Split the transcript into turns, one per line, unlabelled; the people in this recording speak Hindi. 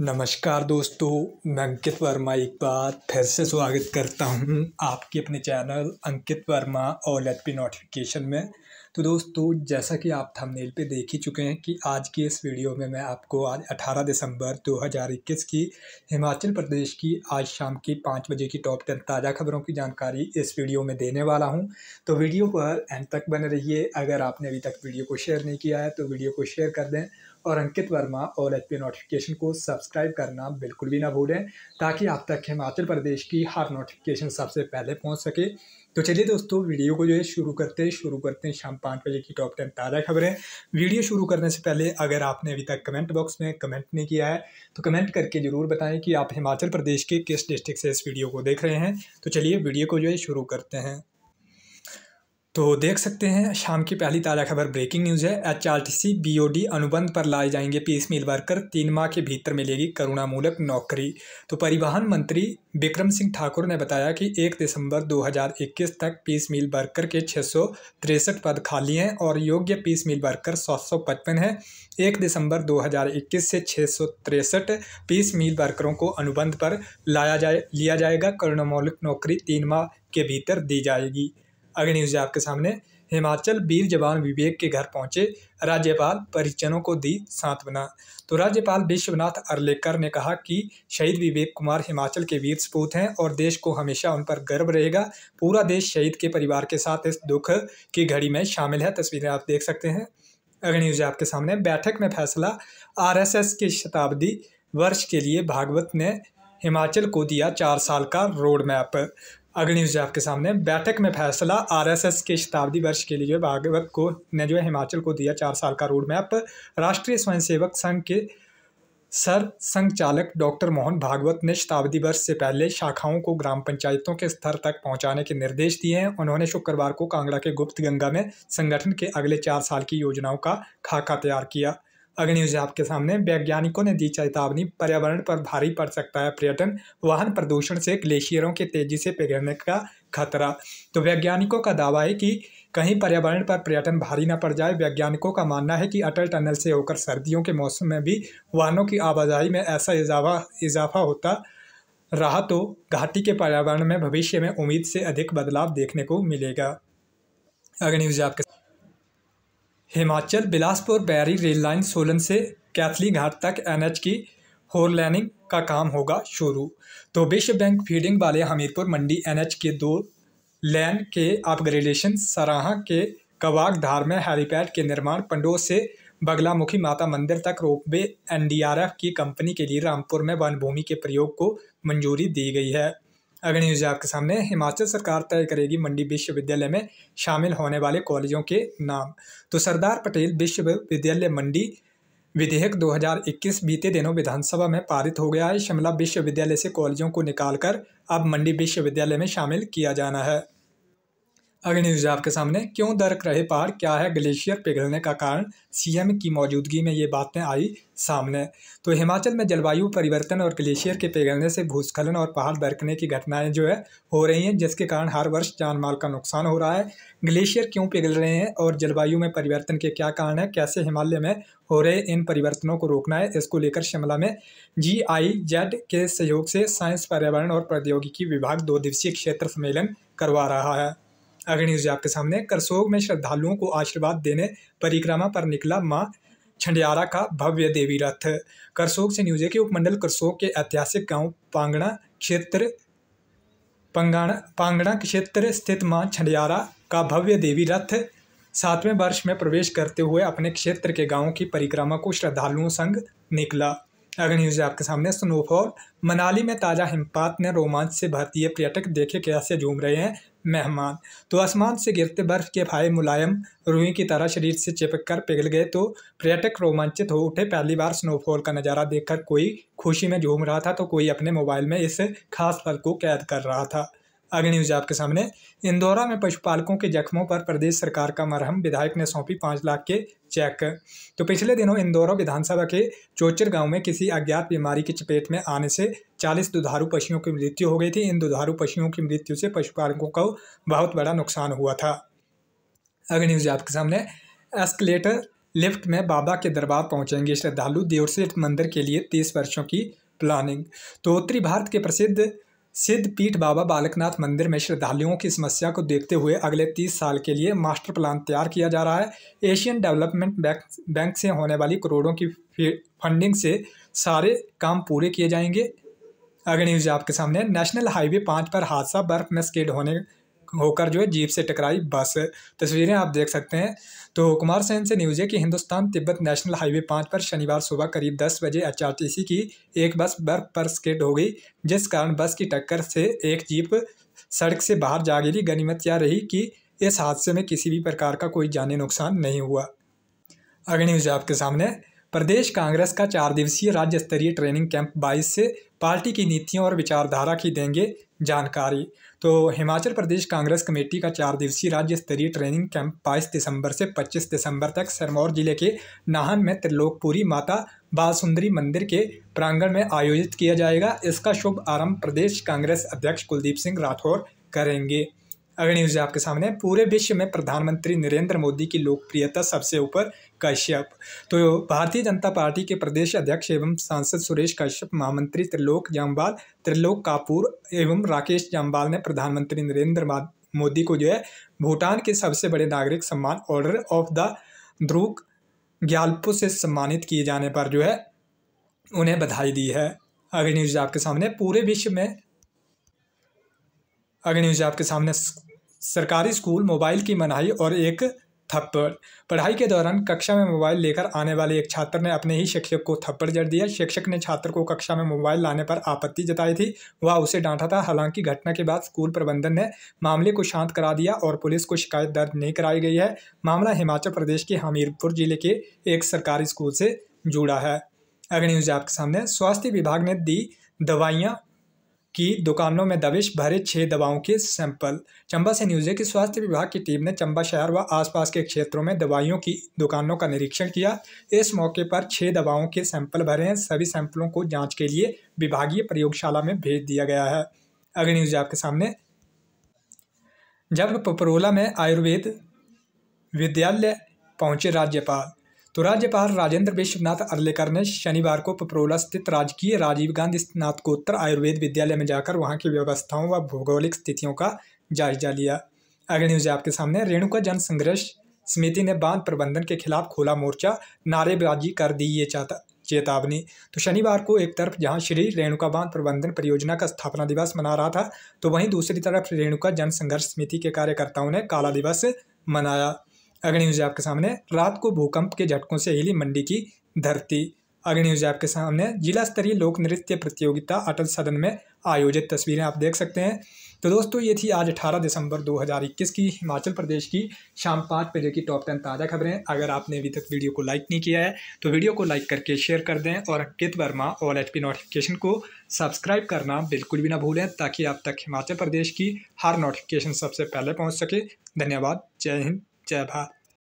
नमस्कार दोस्तों मैं अंकित वर्मा एक बार फिर से स्वागत करता हूं आपके अपने चैनल अंकित वर्मा और लेट पी नोटिफिकेशन में तो दोस्तों जैसा कि आप थंबनेल पे देख ही चुके हैं कि आज की इस वीडियो में मैं आपको आज 18 दिसंबर 2021 की हिमाचल प्रदेश की आज शाम की पाँच बजे की टॉप टेन ताज़ा खबरों की जानकारी इस वीडियो में देने वाला हूँ तो वीडियो पर एंड तक बने रहिए अगर आपने अभी तक वीडियो को शेयर नहीं किया है तो वीडियो को शेयर कर दें और अंकित वर्मा और एच नोटिफिकेशन को सब्सक्राइब करना बिल्कुल भी ना भूलें ताकि आप तक हिमाचल प्रदेश की हर नोटिफिकेशन सबसे पहले पहुंच सके तो चलिए दोस्तों वीडियो को जो है शुरू करते हैं शुरू करते हैं शाम पाँच बजे की टॉप टेन ताज़ा खबरें वीडियो शुरू करने से पहले अगर आपने अभी तक कमेंट बॉक्स में कमेंट नहीं किया है तो कमेंट करके ज़रूर बताएं कि आप हिमाचल प्रदेश के किस डिस्ट्रिक्ट से इस वीडियो को देख रहे हैं तो चलिए वीडियो को जो है शुरू करते हैं तो देख सकते हैं शाम की पहली ताज़ा खबर ब्रेकिंग न्यूज़ है ओ डी अनुबंध पर लाए जाएंगे पीस मिल वर्कर तीन माह के भीतर मिलेगी करुणामूलक नौकरी तो परिवहन मंत्री विक्रम सिंह ठाकुर ने बताया कि 1 दिसंबर 2021 तक पीस मिल वर्कर के छः पद खाली हैं और योग्य पीस मिल वर्कर सात है एक दिसंबर दो से छः पीस मिल वर्करों को अनुबंध पर लाया जाए लिया जाएगा करुणामूलक नौकरी तीन माह के भीतर दी जाएगी अगली न्यूज आपके सामने हिमाचल वीर जवान विवेक के घर पहुंचे राज्यपाल परिजनों को दी सांत्वना तो राज्यपाल विश्वनाथ अर्लेकर ने कहा कि शहीद विवेक कुमार हिमाचल के वीर सपूत हैं और देश को हमेशा उन पर गर्व रहेगा पूरा देश शहीद के परिवार के साथ इस दुख की घड़ी में शामिल है तस्वीरें आप देख सकते हैं अगली न्यूज आपके सामने बैठक में फैसला आर के शताब्दी वर्ष के लिए भागवत ने हिमाचल को दिया चार साल का रोड मैप अगली न्यूज आपके सामने बैठक में फैसला आरएसएस के शताब्दी वर्ष के लिए भागवत को ने जो है हिमाचल को दिया चार साल का रोड मैप राष्ट्रीय स्वयंसेवक संघ के सर संघ चालक डॉक्टर मोहन भागवत ने शताब्दी वर्ष से पहले शाखाओं को ग्राम पंचायतों के स्तर तक पहुंचाने के निर्देश दिए हैं उन्होंने शुक्रवार को कांगड़ा के गुप्त गंगा में संगठन के अगले चार साल की योजनाओं का खाका तैयार किया अगली आपके सामने वैज्ञानिकों ने दी चेतावनी पर्यावरण पर भारी पड़ सकता है पर्यटन वाहन प्रदूषण से ग्लेशियरों के तेजी से पिघलने का खतरा तो वैज्ञानिकों का दावा है कि कहीं पर्यावरण पर पर्यटन भारी न पड़ जाए वैज्ञानिकों का मानना है कि अटल टनल से होकर सर्दियों के मौसम में भी वाहनों की आवाजाही में ऐसा इजाफा इजाफा होता रहा तो घाटी के पर्यावरण में भविष्य में उम्मीद से अधिक बदलाव देखने को मिलेगा अगली आपके हिमाचल बिलासपुर बैरी रेल लाइन सोलन से कैथली घाट तक एनएच की फोर लेनिंग का काम होगा शुरू तो विश्व बैंक फीडिंग वाले हमीरपुर मंडी एनएच के दो लैन के अपग्रेडेशन सराहा के कवाग धार में हेलीपैड के निर्माण पंडो से बगलामुखी माता मंदिर तक रोपवे एनडीआरएफ की कंपनी के लिए रामपुर में वन भूमि के प्रयोग को मंजूरी दी गई है अगली न्यूज आपके सामने हिमाचल सरकार तय करेगी मंडी विश्वविद्यालय में शामिल होने वाले कॉलेजों के नाम तो सरदार पटेल विश्वविद्यालय मंडी विधेयक 2021 बीते दिनों विधानसभा में पारित हो गया है शिमला विश्वविद्यालय से कॉलेजों को निकालकर अब मंडी विश्वविद्यालय में शामिल किया जाना है अगली न्यूज आपके सामने क्यों दरक रहे पहाड़ क्या है ग्लेशियर पिघलने का कारण सीएम की मौजूदगी में ये बातें आई सामने तो हिमाचल में जलवायु परिवर्तन और ग्लेशियर के पिघलने से भूस्खलन और पहाड़ दरकने की घटनाएं जो है हो रही हैं जिसके कारण हर वर्ष जान माल का नुकसान हो रहा है ग्लेशियर क्यों पिघल रहे हैं और जलवायु में परिवर्तन के क्या कारण है कैसे हिमालय में हो रहे इन परिवर्तनों को रोकना है इसको लेकर शिमला में जी आई जेड के सहयोग से साइंस पर्यावरण और प्रौद्योगिकी विभाग दो दिवसीय क्षेत्र सम्मेलन करवा रहा है अगर न्यूज आपके सामने करसोग में श्रद्धालुओं को आशीर्वाद देने परिक्रमा पर निकला माँ छंडियारा का भव्य देवी रथ करसोग से है कि उपमंडल करसोग के ऐतिहासिक गांव पांगणा क्षेत्र पंगाणा पांगणा क्षेत्र स्थित माँ छंडियारा का भव्य देवी रथ सातवें वर्ष में प्रवेश करते हुए अपने क्षेत्र के गांवों की परिक्रमा को श्रद्धालुओं संग निकला अगर न्यूज आपके सामने स्नोफॉल मनाली में ताज़ा हिमपात ने रोमांच से भारतीय पर्यटक देखे कैसे झूम रहे हैं मेहमान तो आसमान से गिरते बर्फ के फाये मुलायम रूही की तरह शरीर से चिपक कर पिघल गए तो पर्यटक रोमांचित हो उठे पहली बार स्नोफॉल का नज़ारा देखकर कोई खुशी में झूम रहा था तो कोई अपने मोबाइल में इस खास पल को कैद कर रहा था आगे न्यूज आपके सामने इंदौरा में पशुपालकों के जख्मों पर प्रदेश सरकार का मरहम विधायक ने सौंपी पाँच लाख के चेक तो पिछले दिनों इंदौरा विधानसभा के चोचर गांव में किसी अज्ञात बीमारी की चपेट में आने से चालीस दुधारू पशुओं की मृत्यु हो गई थी इन दुधारू पशुओं की मृत्यु से पशुपालकों को बहुत बड़ा नुकसान हुआ था आगे न्यूज आपके सामने एस्केलेटर लिफ्ट में बाबा के दरबार पहुंचेंगे श्रद्धालु देवसेठ मंदिर के लिए तीस वर्षों की प्लानिंग तो उत्तरी भारत के प्रसिद्ध सिद्धपीठ बाबा बालकनाथ मंदिर में श्रद्धालुओं की समस्या को देखते हुए अगले तीस साल के लिए मास्टर प्लान तैयार किया जा रहा है एशियन डेवलपमेंट बैंक बैंक से होने वाली करोड़ों की फंडिंग से सारे काम पूरे किए जाएंगे अगर न्यूज़ आपके सामने नेशनल हाईवे पाँच पर हादसा बर्फ में स्केड होने होकर जो है जीप से टकराई बस तस्वीरें आप देख सकते हैं तो कुमार सेन से न्यूज़ है कि हिंदुस्तान तिब्बत नेशनल हाईवे पाँच पर शनिवार सुबह करीब दस बजे एच की एक बस बर्फ पर स्केट हो गई जिस कारण बस की टक्कर से एक जीप सड़क से बाहर जा गिरी गनीमत यह रही कि इस हादसे में किसी भी प्रकार का कोई जानी नुकसान नहीं हुआ अगली न्यूज़ आपके सामने प्रदेश कांग्रेस का चार दिवसीय राज्य स्तरीय ट्रेनिंग कैंप 22 से पार्टी की नीतियों और विचारधारा की देंगे जानकारी तो हिमाचल प्रदेश कांग्रेस कमेटी का चार दिवसीय राज्य स्तरीय ट्रेनिंग कैंप बाईस दिसंबर से पच्चीस दिसंबर तक सिरमौर जिले के नाहन में त्रिलोकपुरी माता बालसुंदरी मंदिर के प्रांगण में आयोजित किया जाएगा इसका शुभ आरंभ प्रदेश कांग्रेस अध्यक्ष कुलदीप सिंह राठौर करेंगे अगली न्यूज आपके सामने पूरे विश्व में प्रधानमंत्री नरेंद्र मोदी की लोकप्रियता सबसे ऊपर कश्यप तो भारतीय जनता पार्टी के प्रदेश अध्यक्ष एवं सांसद सुरेश कश्यप महामंत्री त्रिलोक जामवाल त्रिलोक कापूर एवं राकेश जामवाल ने प्रधानमंत्री नरेंद्र मोदी को जो है भूटान के सबसे बड़े नागरिक सम्मान order of the Druk Gyalpo से सम्मानित किए जाने पर जो है उन्हें बधाई दी है अगली न्यूज आपके सामने पूरे विश्व में अगली न्यूज आपके सामने सरकारी स्कूल मोबाइल की मनाही और एक थप्पड़ पढ़ाई के दौरान कक्षा में मोबाइल लेकर आने वाले एक छात्र ने अपने ही शिक्षक को थप्पड़ जड़ दिया शिक्षक ने छात्र को कक्षा में मोबाइल लाने पर आपत्ति जताई थी वह उसे डांटा था हालांकि घटना के बाद स्कूल प्रबंधन ने मामले को शांत करा दिया और पुलिस को शिकायत दर्ज नहीं कराई गई है मामला हिमाचल प्रदेश के हमीरपुर जिले के एक सरकारी स्कूल से जुड़ा है अगली न्यूज आपके सामने स्वास्थ्य विभाग ने दी दवाइयाँ की दुकानों में दबिश भरे छह दवाओं के सैंपल चंबा से न्यूज़ है कि स्वास्थ्य विभाग की टीम ने चंबा शहर व आसपास के क्षेत्रों में दवाइयों की दुकानों का निरीक्षण किया इस मौके पर छह दवाओं के सैंपल भरे हैं सभी सैंपलों को जांच के लिए विभागीय प्रयोगशाला में भेज दिया गया है अगली न्यूज़ आपके सामने जब पपरोला में आयुर्वेद विद्यालय पहुंचे राज्यपाल तो राज्यपाल राजेंद्र विश्वनाथ अर्लेकर ने शनिवार को पपरोला स्थित राजकीय राजीव गांधी स्नातकोत्तर आयुर्वेद विद्यालय में जाकर वहां की व्यवस्थाओं व भौगोलिक स्थितियों का जायजा लिया अगली न्यूज आपके सामने रेणुका जन संघर्ष समिति ने बांध प्रबंधन के खिलाफ खोला मोर्चा नारेबाजी कर दी ये चाहता चेतावनी तो शनिवार को एक तरफ जहां श्री रेणुका बांध प्रबंधन परियोजना का स्थापना दिवस मना रहा था तो वहीं दूसरी तरफ रेणुका जन संघर्ष समिति के कार्यकर्ताओं ने काला दिवस मनाया अग्नि न्यूज आपके सामने रात को भूकंप के झटकों से हिली मंडी की धरती अग्नि न्यूज आपके सामने जिला स्तरीय लोक नृत्य प्रतियोगिता अटल सदन में आयोजित तस्वीरें आप देख सकते हैं तो दोस्तों ये थी आज 18 दिसंबर 2021 की हिमाचल प्रदेश की शाम पाँच बजे की टॉप टेन ताज़ा खबरें अगर आपने अभी तक वीडियो को लाइक नहीं किया है तो वीडियो को लाइक करके शेयर कर दें और अंकित वर्मा और एच नोटिफिकेशन को सब्सक्राइब करना बिल्कुल भी ना भूलें ताकि आप तक हिमाचल प्रदेश की हर नोटिफिकेशन सबसे पहले पहुँच सके धन्यवाद जय हिंद 加一趴。